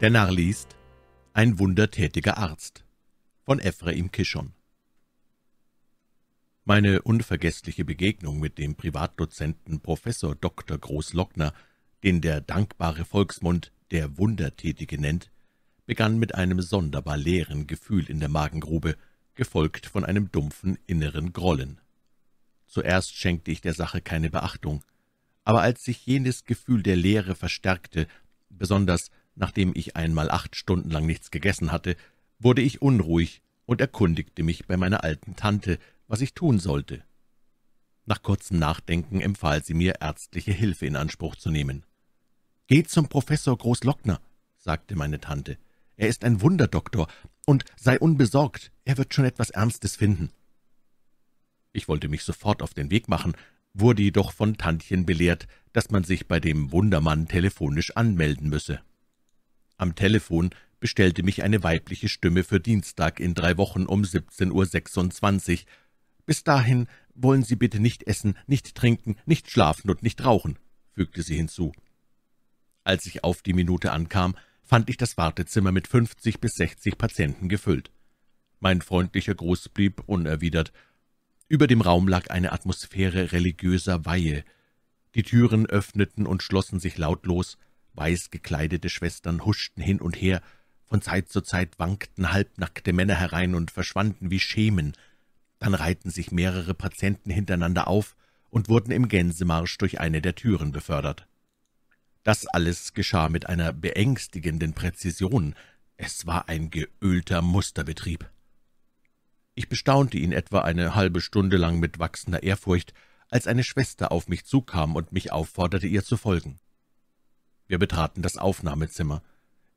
Der Narr liest Ein wundertätiger Arzt von Ephraim Kishon Meine unvergessliche Begegnung mit dem Privatdozenten Professor Dr. Großlockner, den der dankbare Volksmund der Wundertätige nennt, begann mit einem sonderbar leeren Gefühl in der Magengrube, gefolgt von einem dumpfen inneren Grollen. Zuerst schenkte ich der Sache keine Beachtung, aber als sich jenes Gefühl der Leere verstärkte, besonders Nachdem ich einmal acht Stunden lang nichts gegessen hatte, wurde ich unruhig und erkundigte mich bei meiner alten Tante, was ich tun sollte. Nach kurzem Nachdenken empfahl sie mir, ärztliche Hilfe in Anspruch zu nehmen. »Geh zum Professor Großlockner«, sagte meine Tante. »Er ist ein Wunderdoktor, und sei unbesorgt, er wird schon etwas Ernstes finden.« Ich wollte mich sofort auf den Weg machen, wurde jedoch von Tantchen belehrt, dass man sich bei dem Wundermann telefonisch anmelden müsse. Am Telefon bestellte mich eine weibliche Stimme für Dienstag in drei Wochen um 17.26 Uhr. »Bis dahin wollen Sie bitte nicht essen, nicht trinken, nicht schlafen und nicht rauchen«, fügte sie hinzu. Als ich auf die Minute ankam, fand ich das Wartezimmer mit 50 bis 60 Patienten gefüllt. Mein freundlicher Gruß blieb unerwidert. Über dem Raum lag eine Atmosphäre religiöser Weihe. Die Türen öffneten und schlossen sich lautlos, Weiß gekleidete Schwestern huschten hin und her, von Zeit zu Zeit wankten halbnackte Männer herein und verschwanden wie Schemen. Dann reihten sich mehrere Patienten hintereinander auf und wurden im Gänsemarsch durch eine der Türen befördert. Das alles geschah mit einer beängstigenden Präzision. Es war ein geölter Musterbetrieb. Ich bestaunte ihn etwa eine halbe Stunde lang mit wachsender Ehrfurcht, als eine Schwester auf mich zukam und mich aufforderte, ihr zu folgen. Wir betraten das Aufnahmezimmer.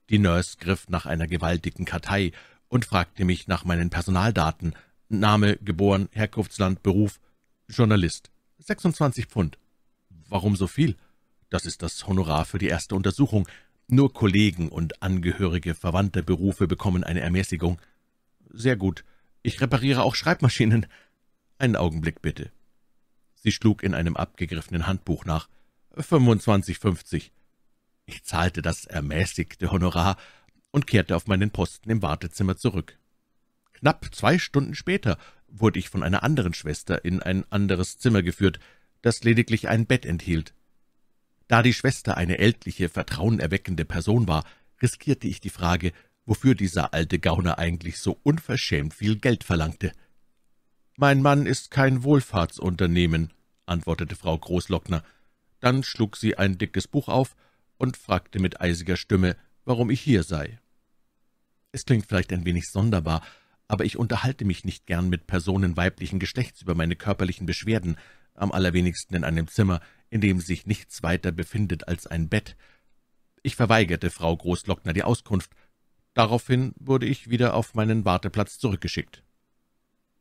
Die Nurse griff nach einer gewaltigen Kartei und fragte mich nach meinen Personaldaten. Name, geboren, Herkunftsland, Beruf, Journalist. 26 Pfund. Warum so viel? Das ist das Honorar für die erste Untersuchung. Nur Kollegen und Angehörige verwandter Berufe bekommen eine Ermäßigung. Sehr gut. Ich repariere auch Schreibmaschinen. Einen Augenblick bitte. Sie schlug in einem abgegriffenen Handbuch nach. 25,50. Ich zahlte das ermäßigte Honorar und kehrte auf meinen Posten im Wartezimmer zurück. Knapp zwei Stunden später wurde ich von einer anderen Schwester in ein anderes Zimmer geführt, das lediglich ein Bett enthielt. Da die Schwester eine ältliche, vertrauenerweckende Person war, riskierte ich die Frage, wofür dieser alte Gauner eigentlich so unverschämt viel Geld verlangte. »Mein Mann ist kein Wohlfahrtsunternehmen«, antwortete Frau Großlockner. Dann schlug sie ein dickes Buch auf und fragte mit eisiger Stimme, warum ich hier sei. Es klingt vielleicht ein wenig sonderbar, aber ich unterhalte mich nicht gern mit Personen weiblichen Geschlechts über meine körperlichen Beschwerden, am allerwenigsten in einem Zimmer, in dem sich nichts weiter befindet als ein Bett. Ich verweigerte Frau Großlockner die Auskunft. Daraufhin wurde ich wieder auf meinen Warteplatz zurückgeschickt.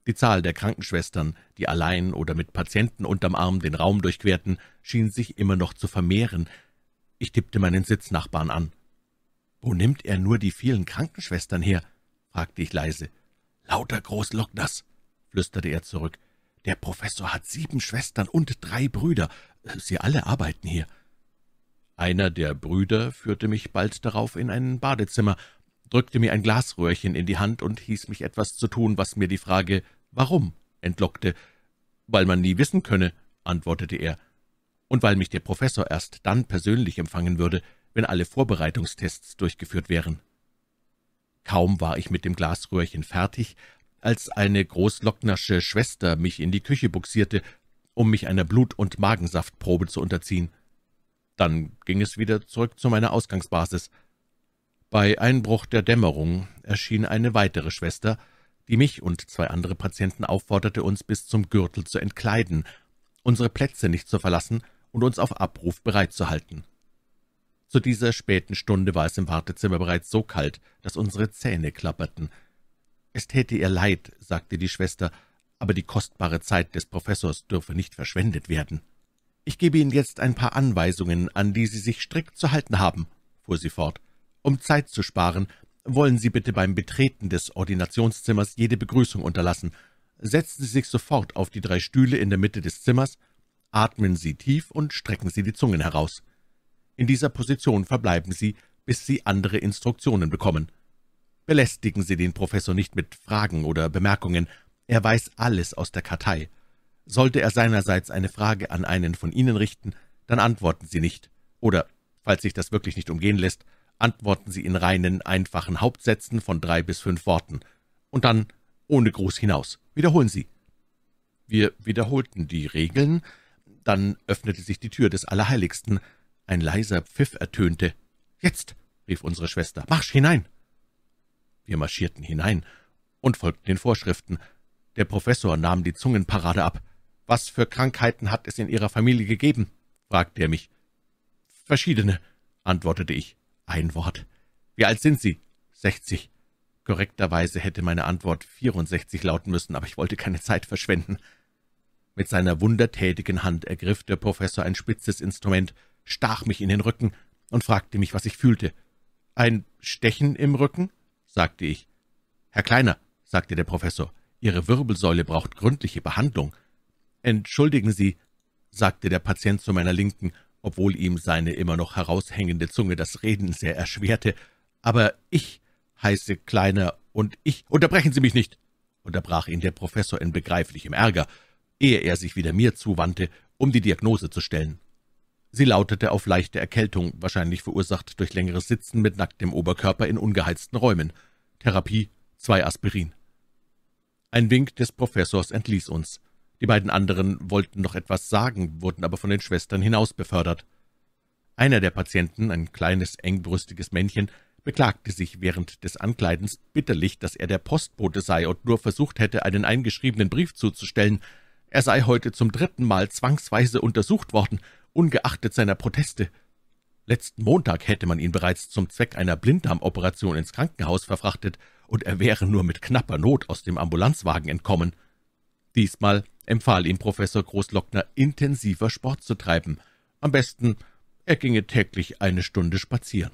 Die Zahl der Krankenschwestern, die allein oder mit Patienten unterm Arm den Raum durchquerten, schien sich immer noch zu vermehren, ich tippte meinen Sitznachbarn an. »Wo nimmt er nur die vielen Krankenschwestern her?« fragte ich leise. »Lauter Großlockners«, flüsterte er zurück. »Der Professor hat sieben Schwestern und drei Brüder. Sie alle arbeiten hier.« Einer der Brüder führte mich bald darauf in ein Badezimmer, drückte mir ein Glasröhrchen in die Hand und hieß mich etwas zu tun, was mir die Frage »Warum?« entlockte. »Weil man nie wissen könne«, antwortete er und weil mich der Professor erst dann persönlich empfangen würde, wenn alle Vorbereitungstests durchgeführt wären. Kaum war ich mit dem Glasröhrchen fertig, als eine großlocknersche Schwester mich in die Küche buxierte, um mich einer Blut- und Magensaftprobe zu unterziehen. Dann ging es wieder zurück zu meiner Ausgangsbasis. Bei Einbruch der Dämmerung erschien eine weitere Schwester, die mich und zwei andere Patienten aufforderte, uns bis zum Gürtel zu entkleiden, unsere Plätze nicht zu verlassen und uns auf Abruf bereitzuhalten. Zu dieser späten Stunde war es im Wartezimmer bereits so kalt, dass unsere Zähne klapperten. »Es täte ihr leid«, sagte die Schwester, »aber die kostbare Zeit des Professors dürfe nicht verschwendet werden.« »Ich gebe Ihnen jetzt ein paar Anweisungen, an die Sie sich strikt zu halten haben«, fuhr sie fort. »Um Zeit zu sparen, wollen Sie bitte beim Betreten des Ordinationszimmers jede Begrüßung unterlassen. Setzen Sie sich sofort auf die drei Stühle in der Mitte des Zimmers atmen Sie tief und strecken Sie die Zungen heraus. In dieser Position verbleiben Sie, bis Sie andere Instruktionen bekommen. Belästigen Sie den Professor nicht mit Fragen oder Bemerkungen, er weiß alles aus der Kartei. Sollte er seinerseits eine Frage an einen von Ihnen richten, dann antworten Sie nicht, oder, falls sich das wirklich nicht umgehen lässt, antworten Sie in reinen, einfachen Hauptsätzen von drei bis fünf Worten, und dann ohne Gruß hinaus. Wiederholen Sie. Wir wiederholten die Regeln, dann öffnete sich die Tür des Allerheiligsten. Ein leiser Pfiff ertönte. »Jetzt«, rief unsere Schwester, »marsch hinein!« Wir marschierten hinein und folgten den Vorschriften. Der Professor nahm die Zungenparade ab. »Was für Krankheiten hat es in Ihrer Familie gegeben?« fragte er mich. »Verschiedene«, antwortete ich. »Ein Wort. Wie alt sind Sie?« »Sechzig.« Korrekterweise hätte meine Antwort 64 lauten müssen, aber ich wollte keine Zeit verschwenden. Mit seiner wundertätigen Hand ergriff der Professor ein spitzes Instrument, stach mich in den Rücken und fragte mich, was ich fühlte. »Ein Stechen im Rücken?« sagte ich. »Herr Kleiner«, sagte der Professor, »Ihre Wirbelsäule braucht gründliche Behandlung.« »Entschuldigen Sie«, sagte der Patient zu meiner Linken, obwohl ihm seine immer noch heraushängende Zunge das Reden sehr erschwerte, »aber ich heiße Kleiner und ich...« »Unterbrechen Sie mich nicht«, unterbrach ihn der Professor in begreiflichem Ärger, ehe er sich wieder mir zuwandte, um die Diagnose zu stellen. Sie lautete auf leichte Erkältung, wahrscheinlich verursacht durch längeres Sitzen mit nacktem Oberkörper in ungeheizten Räumen. Therapie, zwei Aspirin. Ein Wink des Professors entließ uns. Die beiden anderen wollten noch etwas sagen, wurden aber von den Schwestern hinaus befördert. Einer der Patienten, ein kleines, engbrüstiges Männchen, beklagte sich während des Ankleidens bitterlich, dass er der Postbote sei und nur versucht hätte, einen eingeschriebenen Brief zuzustellen, er sei heute zum dritten Mal zwangsweise untersucht worden, ungeachtet seiner Proteste. Letzten Montag hätte man ihn bereits zum Zweck einer Blinddarmoperation ins Krankenhaus verfrachtet, und er wäre nur mit knapper Not aus dem Ambulanzwagen entkommen. Diesmal empfahl ihm Professor Großlockner, intensiver Sport zu treiben. Am besten, er ginge täglich eine Stunde spazieren.